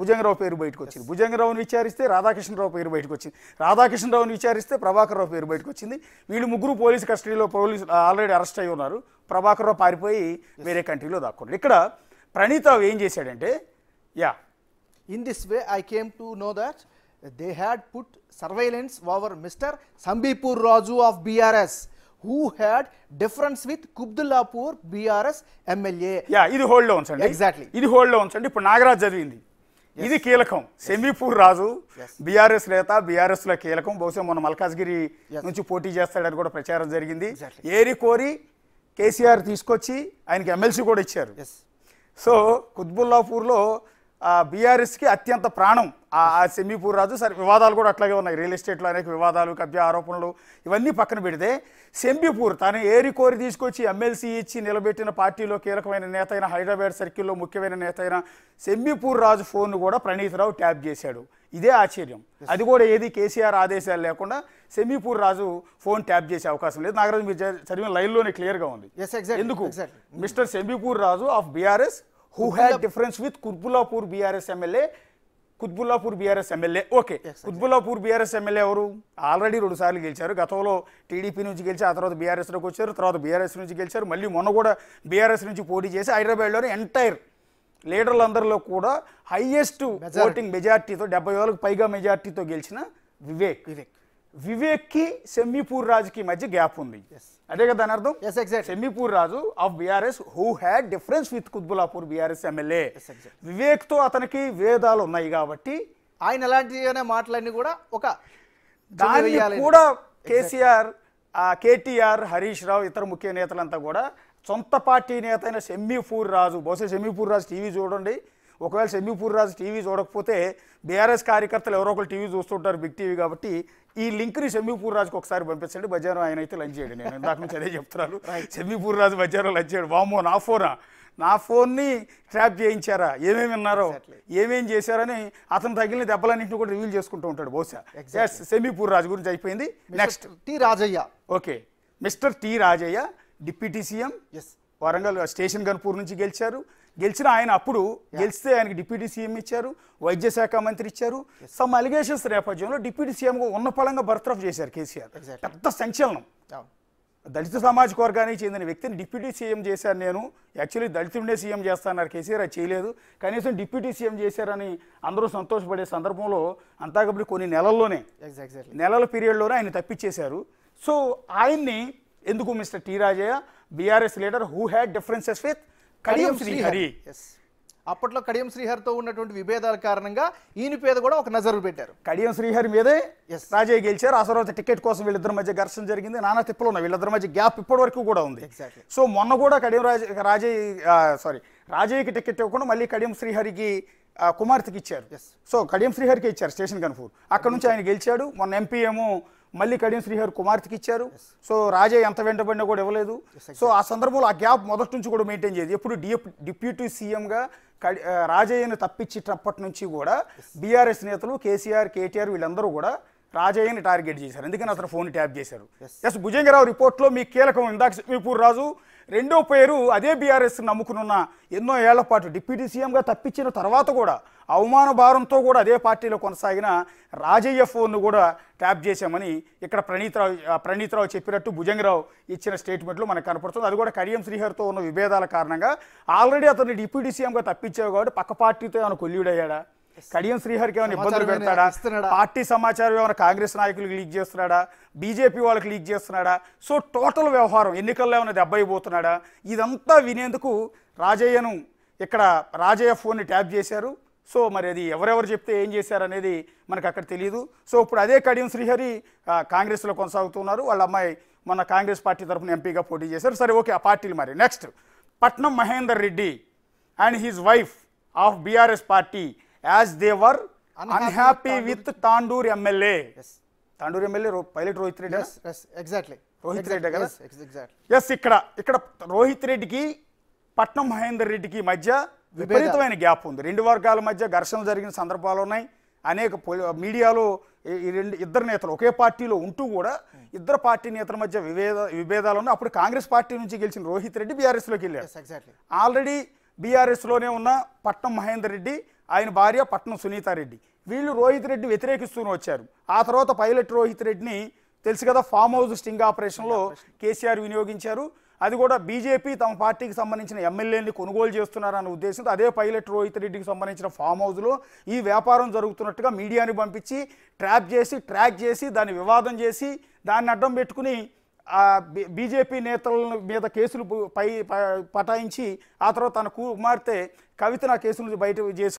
భుజంగరావు పేరు బయటకు వచ్చింది భుజంగరావుని విచారిస్తే రాధాకృష్ణరావు పేరు బయటకు వచ్చింది రాధాకృష్ణరావుని విచారిస్తే ప్రభాకర్ రావు పేరు బయటకు వచ్చింది వీళ్ళు ముగ్గురు పోలీసు కస్టడీలో పోలీసు ఆల్రెడీ అరెస్ట్ అయి ఉన్నారు ప్రభాకర్ రావు పారిపోయి వేరే కంట్రీలో దాక్కున్నారు ఇక్కడ ప్రణీత ఏం చేశాడంటే yeah in this way I came to know that they had put surveillance over mister Shambipur Raju of BRS who had difference with Kutbullapur BRS MLA yeah ఇది హోల్డ్ లో ఉంచండి ఎగ్జాక్ట్లీ ఇది హోల్డ్ లో ఉంచండి ఇప్పుడు నాగరాజ్ జరిగింది ఇది కీలకం సెమీపూర్ రాజు బీఆర్ఎస్ నేత బీఆర్ఎస్ లో కీలకం బహుశా మన మల్కాజ్గిరి నుంచి పోటీ చేస్తాడని కూడా ప్రచారం జరిగింది ఏరి కోరి కేసీఆర్ తీసుకొచ్చి ఆయనకి ఎమ్మెల్సీ కూడా ఇచ్చారు సో కుత్బుల్లాపూర్లో బీఆర్ఎస్కి అత్యంత ప్రాణం ఆ సెమీపూర్ రాజు సరే వివాదాలు కూడా అట్లాగే ఉన్నాయి రియల్ ఎస్టేట్లో అనేక వివాదాలు కబ్జ ఆరోపణలు ఇవన్నీ పక్కన పెడితే సెంబిపూర్ తాను ఏరి కోరి తీసుకొచ్చి ఎమ్మెల్సీ ఇచ్చి నిలబెట్టిన పార్టీలో కీలకమైన నేత అయిన హైదరాబాద్ సర్కిల్లో ముఖ్యమైన నేత అయిన సెంబిపూర్ రాజు ఫోన్ను కూడా ప్రణీతరావు ట్యాప్ చేశాడు ఇదే ఆశ్చర్యం అది కూడా ఏది కేసీఆర్ ఆదేశాలు లేకుండా సెమీపూర్ రాజు ఫోన్ ట్యాప్ చేసే అవకాశం లేదు నాగరాజు మీరు చదివిన లైన్లోనే క్లియర్గా ఉంది ఎందుకు mister Shambipur Raju of BRS who had difference with Kurbulapur BRS MLA. Kutbullapur BRS MLA okay Kutbullapur BRS MLA ఎవరు ఆల్రెడీ రెండు సార్లు గెలిచారు గతంలో టీడీపీ నుంచి గెలిచి ఆ తర్వాత బీఆర్ఎస్లోకి వచ్చారు తర్వాత బీఆర్ఎస్ నుంచి గెలిచారు మళ్ళీ మొన్న కూడా బీఆర్ఎస్ నుంచి పోటీ చేసి హైదరాబాద్లోని ఎంటైర్ లీడర్లందరిలో కూడా హైయెస్ట్ ఓటింగ్ మెజార్టీతో డెబ్బై వేలకు పైగా మెజార్టీతో గెలిచిన వివేక్ వివేక్ వివేక్ కి సెమ్మిపూర్ రాజుకి మధ్య గ్యాప్ ఉంది అదే కదా దాని అర్థం Shambipur Raju of BRS who had difference with Kutbullapur BRS MLA Vivek తో అతనికి వేదాలు ఉన్నాయి కాబట్టి ఆయన ఎలాంటి మాటలన్నీ కూడా ఒక దాని కూడా కేసీఆర్ కేటీఆర్ హరీష్ రావు ఇతర ముఖ్య నేతలంతా కూడా సొంత పార్టీ నేత అయిన సెమ్మిపూర్ రాజు బహుశా సెమ్మిపూర్ రాజు టీవీ చూడండి ఒకవేళ సెల్లిపూర్ రాజు టీవీ చూడకపోతే బీఆర్ఎస్ కార్యకర్తలు ఎవరో ఒకరు టీవీ చూస్తుంటారు బిగ్ టీవీ కాబట్టి ఈ లింక్ని సెమ్మిపూర్ రాజుకి ఒకసారి పంపించండి మధ్యాహ్నం ఆయన అయితే లంచ్ చేయండి నేను ఇందాక నుంచి అదే చెప్తున్నాను సెమ్మిపూర్ రాజు మధ్యాహ్నం లంచ్ చేయడు వామో నా ఫోనా నా ఫోన్ని ట్రాప్ చేయించారా ఏమేమి విన్నారో ఏమేం చేశారని అతను తగిలిన దెబ్బలన్నింటిని కూడా రివీల్ చేసుకుంటూ ఉంటాడు బహుశా ఎస్ సెమీపూర్ రాజు గురించి అయిపోయింది next T Rajaiah okay mister T Rajaiah deputy CM yes Warangal Station Ghanpur నుంచి గెలిచారు గెలిచిన ఆయన అప్పుడు గెలిస్తే ఆయనకి డిప్యూటీ సీఎం ఇచ్చారు వైద్య శాఖ మంత్రి ఇచ్చారు సమ్ అలిగేషన్స్ నేపథ్యంలో డిప్యూటీ సీఎంగా ఉన్న ఫలంగా బర్త్రఫ్ చేశారు కేసీఆర్ పెద్ద సంచలనం దళిత సామాజిక వర్గానికి చెందిన వ్యక్తిని డిప్యూటీ సీఎం చేశాను నేను యాక్చువల్లీ దళితుడినే సీఎం చేస్తానన్నారు కేసీఆర్ అది చేయలేదు కనీసం డిప్యూటీ సీఎం చేశారని అందరూ సంతోషపడే సందర్భంలో అంతాకప్పుడు కొన్ని నెలల్లోనే నెలల పీరియడ్లోనే ఆయన తప్పించేశారు సో ఆయన్ని ఎందుకు mister T Rajaiah BRS leader who had differences with Kadiyam Srihari అప్పట్లో కడియం శ్రీహరితో ఉన్నటువంటి విభేదాల కారణంగా ఈయన పేద కూడా ఒక నజరు పెట్టారు కడియం శ్రీహరి మీదే ఎస్ రాజయ్య గెలిచారు ఆ తర్వాత టికెట్ కోసం వీళ్ళిద్దరి మధ్య ఘర్షణ జరిగింది నానా తిప్పలు ఉన్నాయి వీళ్ళిద్దరి మధ్య గ్యాప్ ఇప్పటి వరకు కూడా ఉంది సో మొన్న కూడా కడియం రాజ రాజయ్య సారీ రాజయ్యకి టికెట్ ఇవ్వకుండా మళ్ళీ కడియం శ్రీహరికి కుమార్తెకి ఇచ్చారు సో కడియం శ్రీహరికి ఇచ్చారు స్టేషన్ కన్ఫూర్ అక్కడ నుంచి ఆయన గెలిచాడు మొన్న ఎంపీ ఏమో మళ్ళీ కడియం శ్రీహరి కుమార్తెకి ఇచ్చారు సో రాజయ్య ఎంత వెంటబడినా కూడా ఇవ్వలేదు సో ఆ సందర్భంలో ఆ గ్యాప్ మొదటి నుంచి కూడా మెయింటైన్ చేయదు ఎప్పుడు డిప్యూటీ సీఎంగా రాజయ్యను తప్పించేటప్పటి నుంచి కూడా బీఆర్ఎస్ నేతలు కేసీఆర్ కేటీఆర్ వీళ్ళందరూ కూడా రాజయ్యని టార్గెట్ చేశారు అందుకని అతను ఫోన్ ట్యాప్ చేశారు ఎస్ భుజంగరావు రిపోర్ట్లో మీ కీలకం ఇందాక సమీపూర్ రాజు రెండో పేరు అదే బీఆర్ఎస్ నమ్ముకునున్న ఎన్నో ఏళ్ల పాటు డిప్యూటీ సీఎంగా తప్పించిన తర్వాత కూడా అవమాన భారంతో కూడా అదే పార్టీలో కొనసాగిన రాజయ్య ఫోన్ను కూడా ట్యాప్ చేశామని ఇక్కడ ప్రణీతరావు ప్రణీతరావు చెప్పినట్టు భుజంగరావు ఇచ్చిన స్టేట్మెంట్లో మనకు కనపడుతుంది అది కూడా కడియం శ్రీహరితో ఉన్న విభేదాల కారణంగా ఆల్రెడీ అతన్ని డిప్యూటీ సీఎంగా తప్పించావు కాబట్టి పక్క పార్టీతో ఏమైనా కొల్యూడయ్యాడా కడియం శ్రీహరికి ఏమైనా ఇబ్బందులు పెడతాడా పార్టీ సమాచారం ఏమైనా కాంగ్రెస్ నాయకులు లీక్ చేస్తున్నాడా బీజేపీ వాళ్ళకి లీక్ చేస్తున్నాడా సో టోటల్ వ్యవహారం ఎన్నికల్లో ఏమైనా దెబ్బైపోతున్నాడా ఇదంతా వినేందుకు రాజయ్యను ఇక్కడ రాజయ్య ఫోన్ని ట్యాప్ చేశారు సో మరి అది ఎవరెవరు చెప్తే ఏం చేశారనేది మనకు అక్కడ తెలియదు సో ఇప్పుడు అదే కడియం శ్రీహరి కాంగ్రెస్లో కొనసాగుతున్నారు వాళ్ళ అమ్మాయి మన కాంగ్రెస్ పార్టీ తరఫున ఎంపీగా పోటీ చేశారు సరే ఓకే ఆ పార్టీలు మరి next Patnam Mahender Reddy and his wife of BRS party as they were unhappy with Tandur MLA Tandur MLA Pilot Rohit Reddy exactly Rohit Reddy కదా ఎస్ ఇక్కడ ఇక్కడ రోహిత్ రెడ్డికి పట్నం మహేందర్ రెడ్డికి మధ్య విపరీతమైన గ్యాప్ ఉంది రెండు వర్గాల మధ్య ఘర్షణ జరిగిన సందర్భాలు ఉన్నాయి అనేక మీడియాలో ఈ రెండు ఇద్దరు నేతలు ఒకే పార్టీలో ఉంటూ కూడా ఇద్దరు పార్టీ నేతల మధ్య విభేద విభేదాలు ఉన్నాయి అప్పుడు కాంగ్రెస్ పార్టీ నుంచి గెలిచిన రోహిత్ రెడ్డి బీఆర్ఎస్లోకి వెళ్ళారు ఆల్రెడీ బీఆర్ఎస్లోనే ఉన్న పట్నం మహేందర్ రెడ్డి ఆయన భార్య పట్నం సునీతారెడ్డి వీళ్ళు రోహిత్ రెడ్డి వ్యతిరేకిస్తూనే వచ్చారు ఆ తర్వాత పైలట్ రోహిత్ రెడ్డిని తెలుసు కదా ఫామ్ హౌస్ స్టింగ్ ఆపరేషన్లో కేసీఆర్ వినియోగించారు అది కూడా బీజేపీ తమ పార్టీకి సంబంధించిన ఎమ్మెల్యేని కొనుగోలు చేస్తున్నారన్న ఉద్దేశంతో అదే పైలట్ రోహిత్ రెడ్డికి సంబంధించిన ఫామ్ హౌస్లో ఈ వ్యాపారం జరుగుతున్నట్టుగా మీడియాని పంపించి ట్రాప్ చేసి ట్రాక్ చేసి దాన్ని వివాదం చేసి దాన్ని అడ్డం పెట్టుకుని బీజేపీ నేతల మీద కేసులు పై పటాయించి ఆ తర్వాత తన కుమార్తె కవిత నా కేసు నుంచి బయట చేసి